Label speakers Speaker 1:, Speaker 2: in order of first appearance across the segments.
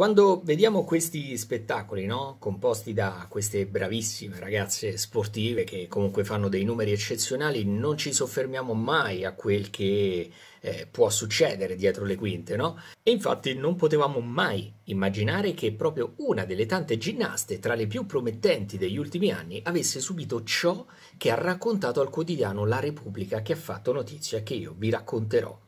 Speaker 1: Quando vediamo questi spettacoli, no? composti da queste bravissime ragazze sportive che comunque fanno dei numeri eccezionali, non ci soffermiamo mai a quel che eh, può succedere dietro le quinte, no? E infatti non potevamo mai immaginare che proprio una delle tante ginnaste tra le più promettenti degli ultimi anni avesse subito ciò che ha raccontato al quotidiano La Repubblica che ha fatto notizia che io vi racconterò.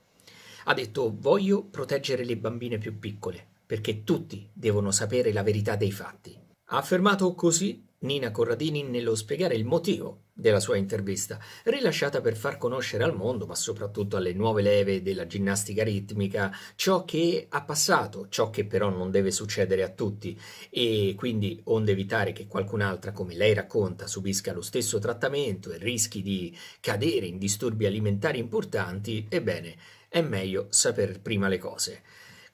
Speaker 1: Ha detto voglio proteggere le bambine più piccole perché tutti devono sapere la verità dei fatti. Ha affermato così Nina Corradini nello spiegare il motivo della sua intervista, rilasciata per far conoscere al mondo, ma soprattutto alle nuove leve della ginnastica ritmica, ciò che ha passato, ciò che però non deve succedere a tutti e quindi onde evitare che qualcun'altra, come lei racconta, subisca lo stesso trattamento e rischi di cadere in disturbi alimentari importanti, ebbene, è meglio saper prima le cose.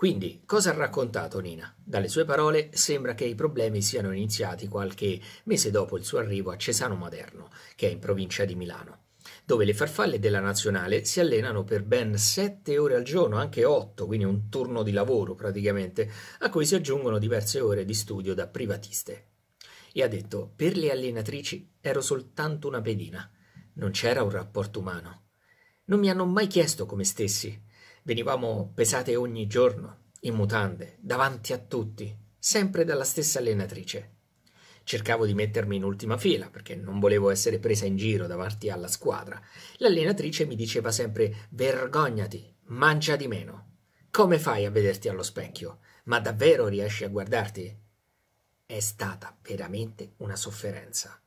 Speaker 1: Quindi, cosa ha raccontato Nina? Dalle sue parole sembra che i problemi siano iniziati qualche mese dopo il suo arrivo a Cesano Maderno, che è in provincia di Milano dove le farfalle della nazionale si allenano per ben 7 ore al giorno, anche 8, quindi un turno di lavoro praticamente, a cui si aggiungono diverse ore di studio da privatiste. E ha detto, per le allenatrici ero soltanto una pedina, non c'era un rapporto umano. Non mi hanno mai chiesto come stessi, Venivamo pesate ogni giorno, in mutande, davanti a tutti, sempre dalla stessa allenatrice. Cercavo di mettermi in ultima fila perché non volevo essere presa in giro davanti alla squadra. L'allenatrice mi diceva sempre vergognati, mangia di meno. Come fai a vederti allo specchio? Ma davvero riesci a guardarti? È stata veramente una sofferenza.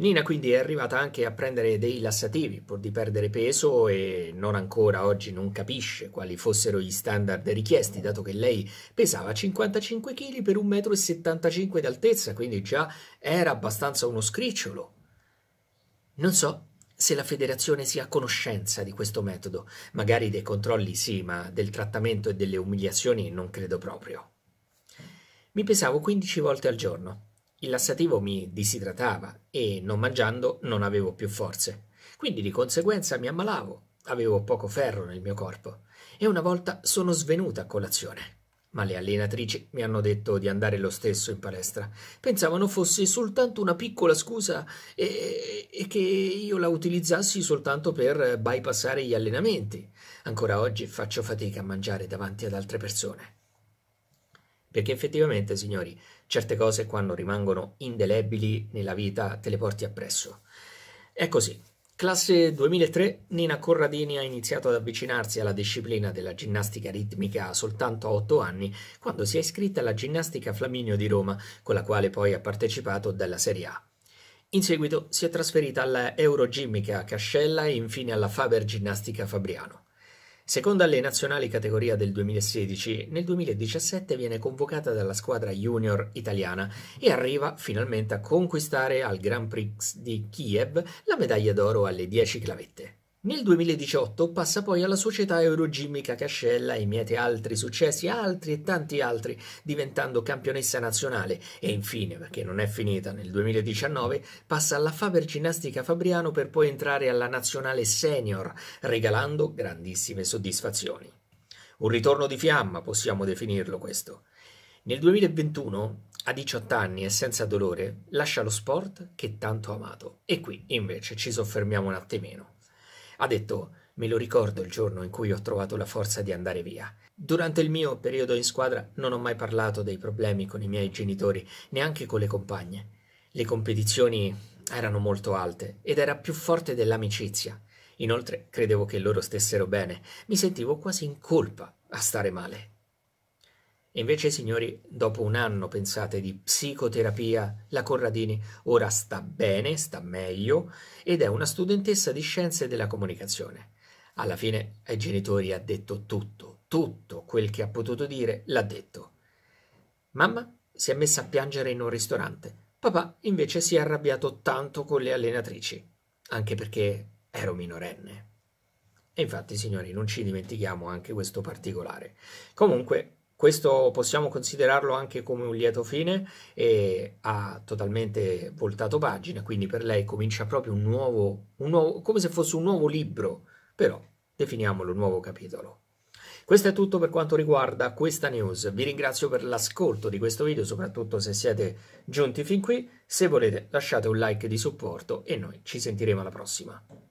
Speaker 1: Nina quindi è arrivata anche a prendere dei lassativi pur di perdere peso e non ancora oggi non capisce quali fossero gli standard richiesti, dato che lei pesava 55 kg per 1,75 m d'altezza, quindi già era abbastanza uno scricciolo. Non so se la federazione sia a conoscenza di questo metodo, magari dei controlli sì, ma del trattamento e delle umiliazioni non credo proprio. Mi pesavo 15 volte al giorno il lassativo mi disidratava e, non mangiando, non avevo più forze. Quindi di conseguenza mi ammalavo, avevo poco ferro nel mio corpo e una volta sono svenuta a colazione. Ma le allenatrici mi hanno detto di andare lo stesso in palestra. Pensavano fosse soltanto una piccola scusa e, e, che io la utilizzassi soltanto per bypassare gli allenamenti. Ancora oggi faccio fatica a mangiare davanti ad altre persone. Perché effettivamente, signori, certe cose quando rimangono indelebili nella vita te le porti appresso. È così. Classe 2003, Nina Corradini ha iniziato ad avvicinarsi alla disciplina della ginnastica ritmica soltanto a 8 anni, quando si è iscritta alla ginnastica Flaminio di Roma, con la quale poi ha partecipato dalla Serie A. In seguito si è trasferita alla Eurogimmica Cascella e infine alla Faber Ginnastica Fabriano. Seconda alle nazionali categoria del 2016, nel 2017 viene convocata dalla squadra junior italiana e arriva finalmente a conquistare al Grand Prix di Kiev la medaglia d'oro alle 10 clavette. Nel 2018 passa poi alla società Eurogimmica Cascella e miete altri successi, altri e tanti altri, diventando campionessa nazionale e infine, perché non è finita, nel 2019 passa alla Faber Ginnastica Fabriano per poi entrare alla nazionale senior, regalando grandissime soddisfazioni. Un ritorno di fiamma, possiamo definirlo questo. Nel 2021, a 18 anni e senza dolore, lascia lo sport che tanto ha amato. E qui invece ci soffermiamo un attimino. Ha detto me lo ricordo il giorno in cui ho trovato la forza di andare via. Durante il mio periodo in squadra non ho mai parlato dei problemi con i miei genitori, neanche con le compagne. Le competizioni erano molto alte ed era più forte dell'amicizia. Inoltre credevo che loro stessero bene, mi sentivo quasi in colpa a stare male. E invece, signori, dopo un anno, pensate, di psicoterapia, la Corradini ora sta bene, sta meglio ed è una studentessa di scienze della comunicazione. Alla fine ai genitori ha detto tutto, tutto quel che ha potuto dire l'ha detto. Mamma si è messa a piangere in un ristorante, papà invece si è arrabbiato tanto con le allenatrici, anche perché ero minorenne. E infatti, signori, non ci dimentichiamo anche questo particolare. Comunque, questo possiamo considerarlo anche come un lieto fine e ha totalmente voltato pagina, quindi per lei comincia proprio un nuovo, un nuovo come se fosse un nuovo libro, però definiamolo un nuovo capitolo. Questo è tutto per quanto riguarda questa news. Vi ringrazio per l'ascolto di questo video, soprattutto se siete giunti fin qui. Se volete lasciate un like di supporto e noi ci sentiremo alla prossima.